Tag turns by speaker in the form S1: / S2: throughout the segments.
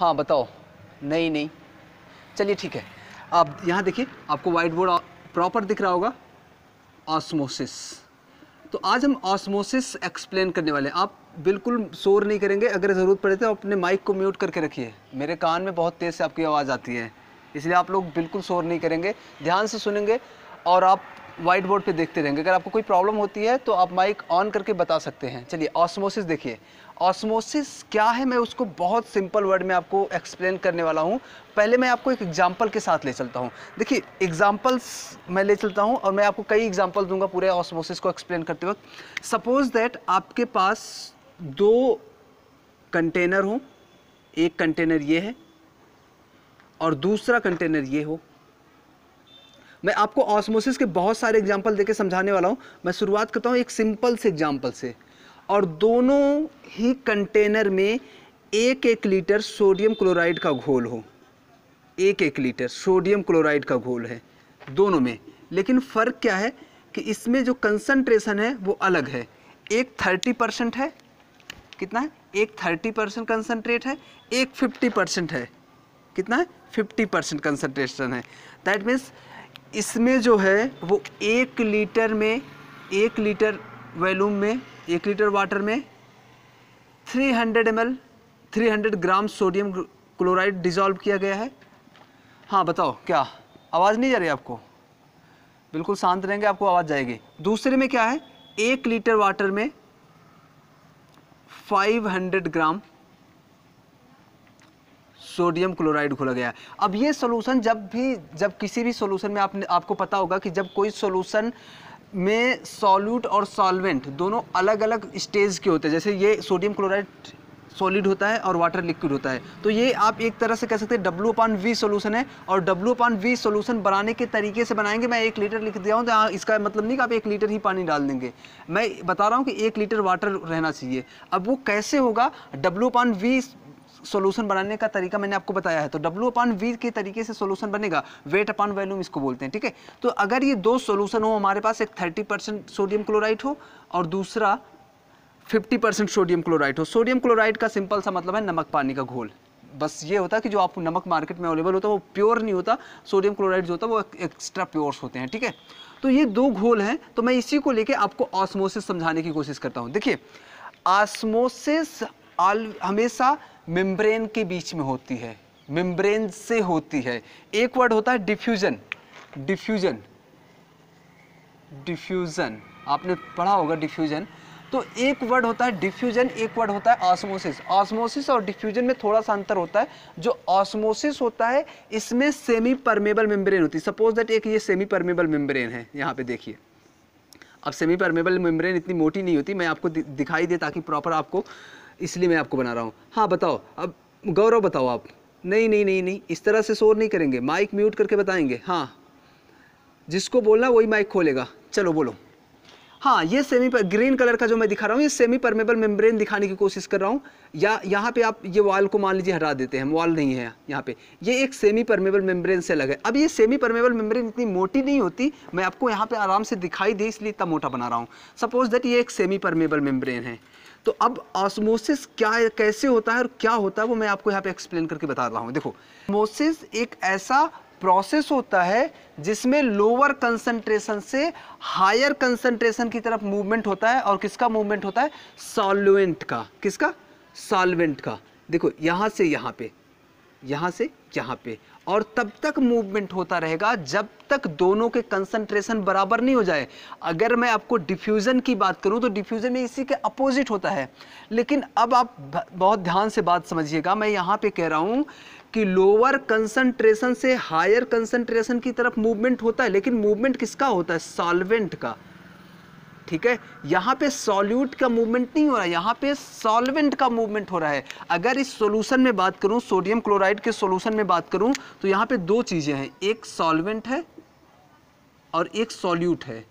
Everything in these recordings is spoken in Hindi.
S1: हाँ बताओ नहीं नहीं चलिए ठीक है आप यहाँ देखिए आपको वाइट बोर्ड प्रॉपर दिख रहा होगा ऑस्मोसिस तो आज हम ऑस्मोसिस एक्सप्लेन करने वाले हैं आप बिल्कुल शोर नहीं करेंगे अगर ज़रूरत पड़े तो अपने माइक को म्यूट करके रखिए मेरे कान में बहुत तेज़ से आपकी आवाज़ आती है इसलिए आप लोग बिल्कुल शोर नहीं करेंगे ध्यान से सुनेंगे और आप वाइट बोर्ड पे देखते रहेंगे अगर आपको कोई प्रॉब्लम होती है तो आप माइक ऑन करके बता सकते हैं चलिए ऑस्मोसिस देखिए ऑस्मोसिस क्या है मैं उसको बहुत सिंपल वर्ड में आपको एक्सप्लेन करने वाला हूँ पहले मैं आपको एक एग्जाम्पल के साथ ले चलता हूँ देखिए एग्जाम्पल्स मैं ले चलता हूँ और मैं आपको कई एग्जाम्पल दूंगा पूरे ऑस्मोसिस को एक्सप्लेन करते वक्त सपोज दैट आपके पास दो कंटेनर हों एक कंटेनर ये है और दूसरा कंटेनर ये हो मैं आपको ऑस्मोसिस के बहुत सारे एग्जाम्पल देके समझाने वाला हूँ मैं शुरुआत करता हूँ एक सिंपल से एग्जाम्पल से और दोनों ही कंटेनर में एक एक लीटर सोडियम क्लोराइड का घोल हो एक एक लीटर सोडियम क्लोराइड का घोल है दोनों में लेकिन फ़र्क क्या है कि इसमें जो कंसनट्रेशन है वो अलग है एक थर्टी परसेंट है कितना है एक थर्टी परसेंट कंसनट्रेट है एक फिफ्टी परसेंट है कितना है फिफ्टी परसेंट कंसनट्रेशन है दैट मीन्स इसमें जो है वो एक लीटर में एक लीटर वैलूम में एक लीटर वाटर में 300 hundred M 300 gram sodium chloride dissolve किया गया है हाँ बताओ क्या आवाज़ नहीं जा रही आपको बिल्कुल शांत रहेंगे आपको आवाज़ जाएगी दूसरे में क्या है एक लीटर वाटर में 500 ग्राम सोडियम क्लोराइड खोला गया अब ये सोलूशन जब भी जब किसी भी सोलूशन में आपने आपको पता होगा कि जब कोई सोलूशन में सॉल्यूट और सॉल्वेंट दोनों अलग अलग स्टेज के होते हैं जैसे ये सोडियम क्लोराइड सॉलिड होता है और वाटर लिक्विड होता है तो ये आप एक तरह से कह सकते हैं डब्लू पान वी सोलूशन है और डब्ल्यू पान वी सोल्यूशन बनाने के तरीके से बनाएंगे मैं एक लीटर लिख दिया हूँ तो इसका मतलब नहीं कि आप एक लीटर ही पानी डाल देंगे मैं बता रहा हूँ कि एक लीटर वाटर रहना चाहिए अब वो कैसे होगा डब्ल्यू पान वी सोल्यूशन बनाने का तरीका मैंने आपको बताया है तो डब्ल्यू अपॉन वी के तरीके से सोल्यूशन बनेगा वेट अपॉन वैल्यूम इसको बोलते हैं ठीक है तो अगर ये दो सोल्यूशन हो हमारे पास एक थर्टी परसेंट सोडियम क्लोराइड हो और दूसरा फिफ्टी परसेंट सोडियम क्लोराइड हो सोडियम क्लोराइड का सिंपल सा मतलब है नमक पानी का घोल बस ये होता है कि जो आपको नमक मार्केट में अवेलेबल होता है वो प्योर नहीं होता सोडियम क्लोराइड जो होता है वो एक्स्ट्रा प्योर्स होते हैं ठीक है तो ये दो घोल हैं तो मैं इसी को लेके आपको ऑस्मोसिस समझाने की कोशिश करता हूँ देखिए ऑस्मोसिस हमेशा मेम्ब्रेन के बीच में होती है मेम्ब्रेन से होती है एक वर्ड होता है डिफ्यूजन डिफ्यूजन डिफ्यूजन आपने पढ़ा होगा डिफ्यूजन तो एक वर्ड होता है डिफ्यूजन एक वर्ड होता है ऑस्मोसिस ऑस्मोसिस और डिफ्यूजन में थोड़ा सा अंतर होता है जो ऑस्मोसिस होता है इसमें सेमी परमेबल मेम्ब्रेन होती है सपोज दैट एक ये सेमी परमेबल मेम्ब्रेन है यहाँ पे देखिए अब सेमी परमेबल मेम्ब्रेन इतनी मोटी नहीं होती मैं आपको दिखाई दे ताकि प्रॉपर आपको इसलिए मैं आपको बना रहा हूँ हाँ बताओ अब गौरव बताओ आप नहीं नहीं नहीं नहीं इस तरह से शोर नहीं करेंगे माइक म्यूट करके बताएंगे हाँ जिसको बोलना वही माइक खोलेगा चलो बोलो हाँ ये सेमी पर ग्रीन कलर का जो मैं दिखा रहा हूँ ये सेमी परमेबल मेम्ब्रेन दिखाने की कोशिश कर रहा हूँ या यहाँ पे आप ये वाल को मान लीजिए हटा देते हैं वाल नहीं है यहाँ पे ये एक सेमी परमेबल मेम्ब्रेन से अलग है अब ये सेमी परमेबल मेम्ब्रेन इतनी मोटी नहीं होती मैं आपको यहाँ पे आराम से दिखाई दे इसलिए इतना मोटा बना रहा हूँ सपोज दैट ये एक सेमी परमेबल मेम्ब्रेन है तो अब ऑस्मोसिस क्या कैसे होता है और क्या होता है वो मैं आपको यहाँ पे एक्सप्लेन करके बता रहा हूँ देखो ऑस्मोसिस एक ऐसा प्रोसेस होता है जिसमें लोअर कंसंट्रेशन से हायर कंसंट्रेशन की तरफ मूवमेंट होता है और किसका मूवमेंट होता है सॉल्वेंट का किसका सॉल्वेंट का देखो यहाँ से यहाँ पे यहाँ से यहाँ पे और तब तक मूवमेंट होता रहेगा जब तक दोनों के कंसंट्रेशन बराबर नहीं हो जाए अगर मैं आपको डिफ्यूज़न की बात करूं तो डिफ्यूज़न में इसी के अपोजिट होता है लेकिन अब आप बहुत ध्यान से बात समझिएगा मैं यहाँ पे कह रहा हूँ कि लोअर कंसंट्रेशन से हायर कंसंट्रेशन की तरफ मूवमेंट होता है लेकिन मूवमेंट किसका होता है सॉल्वेंट का ठीक है यहाँ पे सॉल्यूट का मूवमेंट नहीं हो रहा है यहाँ पे सॉल्वेंट का मूवमेंट हो रहा है अगर इस सॉल्यूशन में बात करूँ सोडियम क्लोराइड के सॉल्यूशन में बात करूँ तो यहाँ पे दो चीज़ें हैं एक सॉल्वेंट है और एक सॉल्यूट है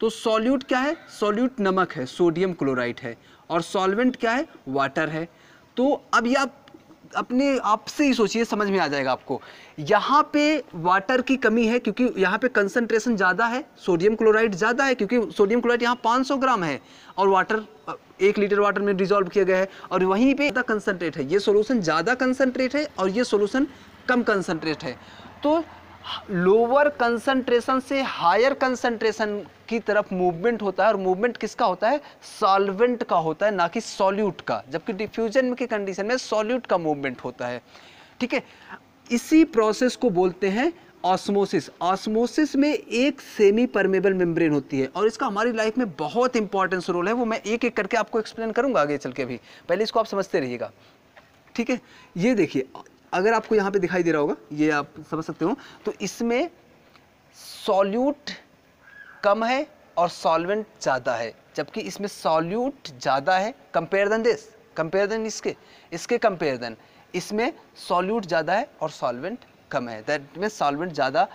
S1: तो सॉल्यूट क्या है सॉल्यूट नमक है सोडियम क्लोराइड है और सॉल्वेंट क्या है वाटर है तो अब ये आप अपने आप से ही सोचिए समझ में आ जाएगा आपको यहाँ पे वाटर की कमी है क्योंकि यहाँ पे कंसनट्रेशन ज़्यादा है सोडियम क्लोराइड ज़्यादा है क्योंकि सोडियम क्लोराइड यहाँ 500 ग्राम है और वाटर एक लीटर वाटर में डिजॉल्व किया गया है और वहीं पे ज़्यादा कंसनट्रेट है ये सोल्यूशन ज़्यादा कंसनट्रेट है और ये सोल्यूशन कम कंसनट्रेट है तो लोअर कंसंट्रेशन से हायर कंसंट्रेशन की तरफ मूवमेंट होता है और मूवमेंट किसका होता है सॉल्वेंट का होता है ना कि सॉल्यूट का जबकि डिफ्यूजन के कंडीशन में सॉल्यूट का मूवमेंट होता है ठीक है इसी प्रोसेस को बोलते हैं ऑस्मोसिस ऑस्मोसिस में एक सेमी परमेबल मेम्ब्रेन होती है और इसका हमारी लाइफ में बहुत इंपॉर्टेंस रोल है वो मैं एक एक करके आपको एक्सप्लेन करूंगा आगे चल के भी पहले इसको आप समझते रहिएगा ठीक है ये देखिए अगर आपको यहाँ पे दिखाई दे रहा होगा ये आप समझ सकते हो तो इसमें सॉल्यूट कम है और सॉल्वेंट ज़्यादा है जबकि इसमें सॉल्यूट ज़्यादा है compare than this compare than इसके इसके कंपेयर देन इसमें सॉल्यूट ज़्यादा है और सॉल्वेंट कम है दैट में सॉल्वेंट ज़्यादा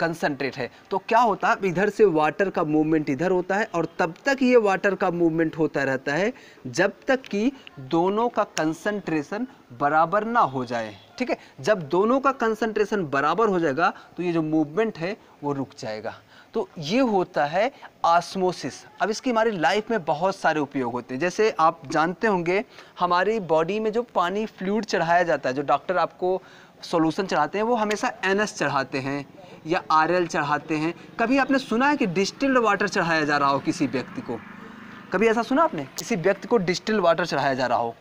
S1: कंसनट्रेट है तो क्या होता है इधर से वाटर का मूवमेंट इधर होता है और तब तक ये वाटर का मूवमेंट होता रहता है जब तक कि दोनों का कंसंट्रेशन बराबर ना हो जाए ठीक है जब दोनों का कंसंट्रेशन बराबर हो जाएगा तो ये जो मूवमेंट है वो रुक जाएगा तो ये होता है आस्मोसिस अब इसकी हमारी लाइफ में बहुत सारे उपयोग होते हैं जैसे आप जानते होंगे हमारी बॉडी में जो पानी फ्लूड चढ़ाया जाता है जो डॉक्टर आपको सोल्यूशन चढ़ाते हैं वो हमेशा एन चढ़ाते हैं या आर चढ़ाते हैं कभी आपने सुना है कि डिस्टिल्ड वाटर चढ़ाया जा रहा हो किसी व्यक्ति को कभी ऐसा सुना आपने किसी व्यक्ति को डिजिटल वाटर चढ़ाया जा रहा हो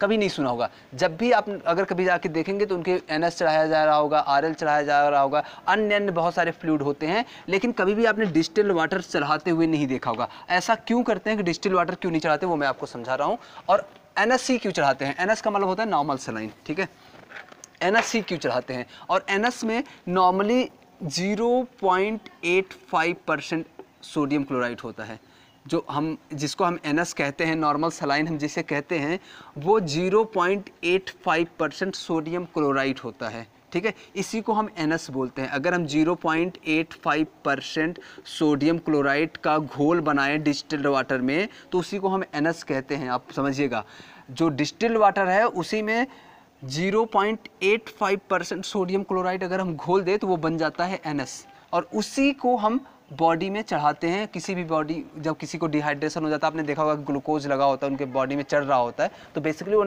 S1: कभी नहीं सुना होगा जब भी आप अगर कभी जाके देखेंगे तो उनके एन चढ़ाया जा रहा होगा आर चढ़ाया जा रहा होगा अन्य अन्य बहुत सारे फ्लूड होते हैं लेकिन कभी भी आपने डिजिटल वाटर चढ़ाते हुए नहीं देखा होगा ऐसा क्यों करते हैं कि डिजिटल वाटर क्यों नहीं चढ़ाते वो मैं आपको समझा रहा हूँ और एन क्यों चढ़ाते हैं एन का मतलब होता है नॉर्मल सलाइन ठीक है एन क्यों चढ़ाते हैं और एन में नॉर्मली 0.85 परसेंट सोडियम क्लोराइड होता है जो हम जिसको हम एन कहते हैं नॉर्मल सलाइन हम जिसे कहते हैं वो 0.85 परसेंट सोडियम क्लोराइड होता है ठीक है इसी को हम एन बोलते हैं अगर हम 0.85 परसेंट सोडियम क्लोराइड का घोल बनाएं डिस्टिल्ड वाटर में तो उसी को हम एन कहते हैं आप समझिएगा जो डिस्टिल्ड वाटर है उसी में 0.85 परसेंट सोडियम क्लोराइड अगर हम घोल दें तो वो बन जाता है एन और उसी को हम बॉडी में चढ़ाते हैं किसी भी बॉडी जब किसी को डिहाइड्रेशन हो जाता है आपने देखा होगा ग्लूकोज लगा होता है उनके बॉडी में चढ़ रहा होता है तो बेसिकली वो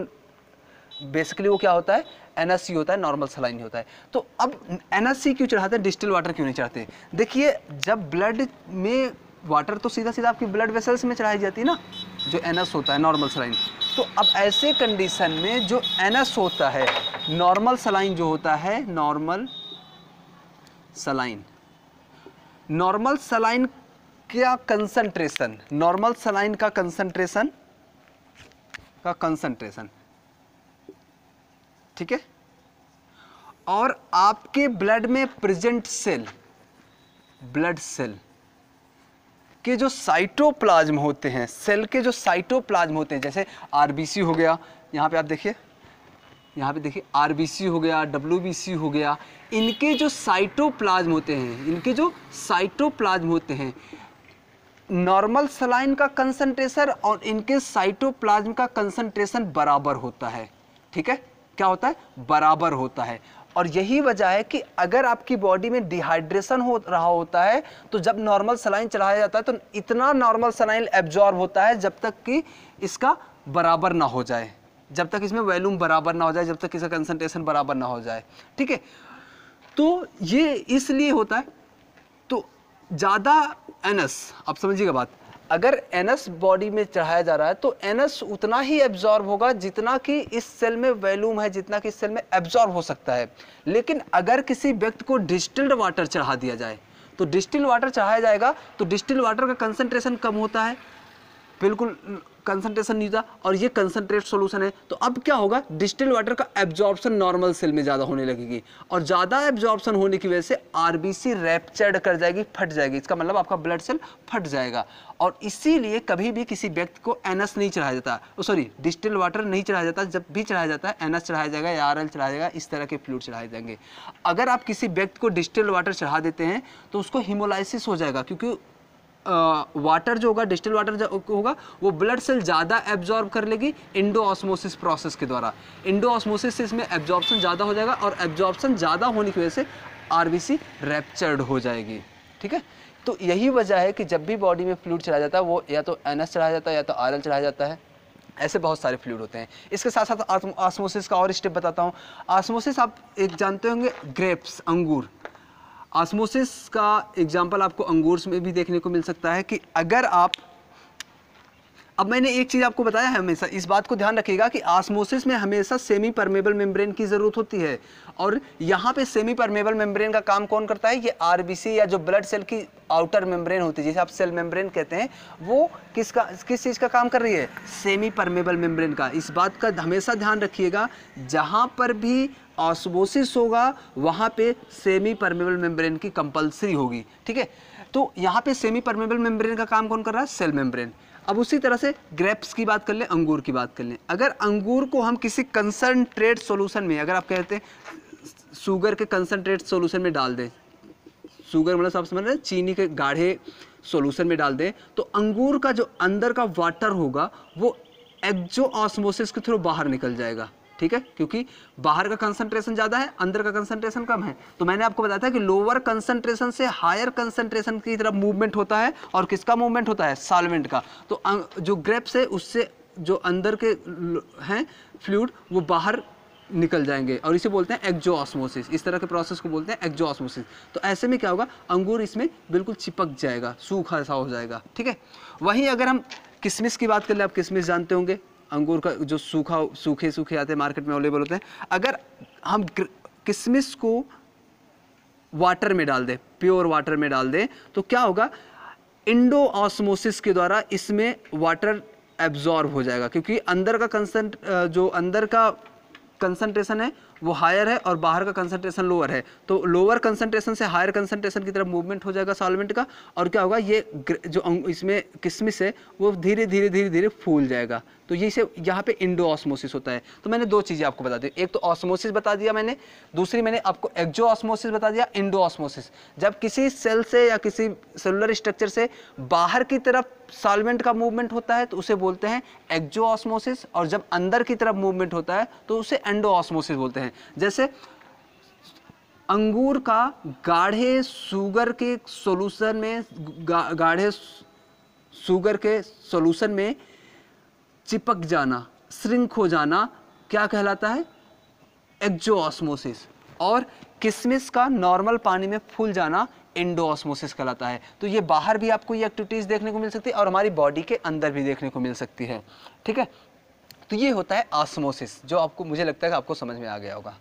S1: बेसिकली वो क्या होता है एन होता है नॉर्मल सलाइन होता है तो अब एन क्यों चढ़ाते हैं डिजिटल वाटर क्यों नहीं चढ़ाते देखिए जब ब्लड में वाटर तो सीधा सीधा आपकी ब्लड वेसल्स में चढ़ाई जाती है ना जो एन होता है नॉर्मल सलाइन तो अब ऐसे कंडीशन में जो एन होता है नॉर्मल सलाइन जो होता है नॉर्मल सलाइन नॉर्मल सलाइन का कंसंट्रेशन नॉर्मल सलाइन का कंसंट्रेशन का कंसंट्रेशन ठीक है और आपके ब्लड में प्रेजेंट सेल ब्लड सेल के जो साइटोप्लाज्म होते हैं सेल के जो साइटोप्लाज्म होते हैं जैसे आरबीसी हो गया यहां पे आप देखिए यहाँ पे देखिए आरबीसी हो गया डब्ल्यूबीसी हो गया इनके जो साइटोप्लाज्म होते हैं इनके जो साइटोप्लाज्म होते हैं नॉर्मल सलाइन का कंसंट्रेशन और इनके साइटोप्लाज्म का कंसंट्रेशन बराबर होता है ठीक है क्या होता है बराबर होता है और यही वजह है कि अगर आपकी बॉडी में डिहाइड्रेशन हो रहा होता है तो जब नॉर्मल सलाइन चढ़ाया जाता है तो इतना नॉर्मल सलाइन एब्जॉर्ब होता है जब तक कि इसका बराबर ना हो जाए जब तक इसमें वैल्यूम बराबर ना हो जाए जब तक इसका कंसंट्रेशन बराबर ना हो जाए ठीक है तो ये इसलिए होता है तो ज़्यादा एन आप समझिएगा बात अगर एन बॉडी में चढ़ाया जा रहा है तो एन उतना ही एब्जॉर्ब होगा जितना कि इस सेल में वैल्यूम है जितना कि इस सेल में एब्जॉर्ब हो सकता है लेकिन अगर किसी व्यक्ति को डिस्टिल्ड वाटर चढ़ा दिया जाए तो डिजिटल वाटर चढ़ाया जाएगा तो डिजिटल वाटर का कंसनट्रेशन कम होता है बिल्कुल नहीं था और ये कंसंट्रेट सॉल्यूशन है तो अब क्या होगा डिस्टिल वाटर का एब्जॉर्प्शन नॉर्मल सेल में ज़्यादा होने लगेगी और ज़्यादा एब्जॉर्प्शन होने की वजह से आरबीसी रैप्चर्ड कर जाएगी फट जाएगी इसका मतलब आपका ब्लड सेल फट जाएगा और इसीलिए कभी भी किसी व्यक्ति को एनएस नहीं चढ़ाया जाता सॉरी डिस्टिल वाटर नहीं चढ़ाया जाता जब भी चढ़ाया जाता है एनएस चढ़ाया जाएगा या आर चढ़ाया जाएगा इस तरह के फ्लूड चढ़ाए जाएंगे अगर आप किसी व्यक्ति को डिस्टिल वाटर चढ़ा देते हैं तो उसको हिमोलाइसिस हो जाएगा क्योंकि वाटर जो होगा डिजिटल वाटर होगा वो ब्लड सेल ज़्यादा एब्जॉर्ब कर लेगी इंडो ऑस्मोसिस प्रोसेस के द्वारा इंडो ऑस्मोसिस से इसमें एब्जॉर्प्शन ज़्यादा हो जाएगा और एब्जॉर्बसन ज़्यादा होने की वजह से आर रैप्चर्ड हो जाएगी ठीक है तो यही वजह है कि जब भी बॉडी में फ्लूड चलाया जाता है वो या तो एन चढ़ाया जाता है या तो आर चढ़ाया जाता है ऐसे बहुत सारे फ्लूड होते हैं इसके साथ साथ आसमोसिस का और स्टेप बताता हूँ आसमोसिस आप एक जानते होंगे ग्रेप्स अंगूर आसमोसिस का एग्जाम्पल आपको अंगूर में भी देखने को मिल सकता है कि अगर आप अब मैंने एक चीज़ आपको बताया है हमेशा इस बात को ध्यान रखिएगा कि आसमोसिस में हमेशा सेमी परमेबल मेम्ब्रेन की ज़रूरत होती है और यहाँ पे सेमी परमेबल मेम्ब्रेन का काम कौन करता है ये आरबीसी या जो ब्लड सेल की आउटर मेम्ब्रेन होती है जिसे आप सेल मेम्ब्रेन कहते हैं वो किसका किस चीज़ का काम कर रही है सेमी परमेबल मेम्ब्रेन का इस बात का हमेशा ध्यान रखिएगा जहाँ पर भी ऑस्मोसिस होगा वहाँ पे सेमी परमेबल मेम्ब्रेन की कंपलसरी होगी ठीक है तो यहाँ पे सेमी परमेबल मेम्ब्रेन का काम कौन कर रहा है सेल मेम्ब्रेन अब उसी तरह से ग्रेप्स की बात कर लें अंगूर की बात कर लें अगर अंगूर को हम किसी कंसनट्रेट सोल्यूशन में अगर आप कहते हैं शुगर के कंसनट्रेट सोल्यूशन में डाल दें शुगर मतलब सब समझ रहे हैं चीनी के गाढ़े सोल्यूशन में डाल दें तो अंगूर का जो अंदर का वाटर होगा वो एक्जो ऑस्मोसिस के थ्रू बाहर निकल जाएगा ठीक है क्योंकि बाहर का कंसंट्रेशन ज़्यादा है अंदर का कंसंट्रेशन कम है तो मैंने आपको बताया था कि लोअर कंसंट्रेशन से हायर कंसंट्रेशन की तरफ मूवमेंट होता है और किसका मूवमेंट होता है सॉल्वेंट का तो अं, जो ग्रेप्स है उससे जो अंदर के हैं फ्लूड वो बाहर निकल जाएंगे और इसे बोलते हैं ऑस्मोसिस इस तरह के प्रोसेस को बोलते हैं ऑस्मोसिस तो ऐसे में क्या होगा अंगूर इसमें बिल्कुल चिपक जाएगा सूखा सा हो जाएगा ठीक है वहीं अगर हम किशमिश की बात कर ले आप किशमिश जानते होंगे अंगूर का जो सूखा सूखे सूखे आते हैं मार्केट में अवेलेबल होते हैं अगर हम किसमिस को वाटर में डाल दें प्योर वाटर में डाल दें तो क्या होगा इंडो ऑसमोसिस के द्वारा इसमें वाटर एब्जॉर्ब हो जाएगा क्योंकि अंदर का कंसन जो अंदर का कंसनट्रेशन है वो हायर है और बाहर का कंसनट्रेशन लोअर है तो लोअर कंसनट्रेशन से हायर कंसनट्रेशन की तरफ मूवमेंट हो जाएगा सॉल्वेंट का और क्या होगा ये जो इसमें किसमिस है वो धीरे धीरे धीरे धीरे फूल जाएगा तो ये से यहाँ पे इंडो ऑस्मोसिस होता है तो मैंने दो चीज़ें आपको बता दी एक तो ऑस्मोसिस बता दिया मैंने दूसरी मैंने आपको एक्जो ऑस्मोसिस बता दिया इंडो ऑस्मोसिस जब किसी सेल से या किसी सेलुलर स्ट्रक्चर से बाहर की तरफ सॉल्वेंट का मूवमेंट होता है तो उसे बोलते हैं एक्जो ऑस्मोसिस और जब अंदर की तरफ मूवमेंट होता है तो उसे एंडो ऑस्मोसिस बोलते हैं जैसे अंगूर का गाढ़े सुगर के सॉल्यूशन में गा, गाढ़े सुगर के सॉल्यूशन में चिपक जाना श्रिंक हो जाना क्या कहलाता है एक्जो ऑस्मोसिस और किशमिश का नॉर्मल पानी में फूल जाना एंडोऑस्मोसिस कहलाता है तो ये बाहर भी आपको ये एक्टिविटीज़ देखने को मिल सकती है और हमारी बॉडी के अंदर भी देखने को मिल सकती है ठीक है तो ये होता है ऑस्मोसिस जो आपको मुझे लगता है कि आपको समझ में आ गया होगा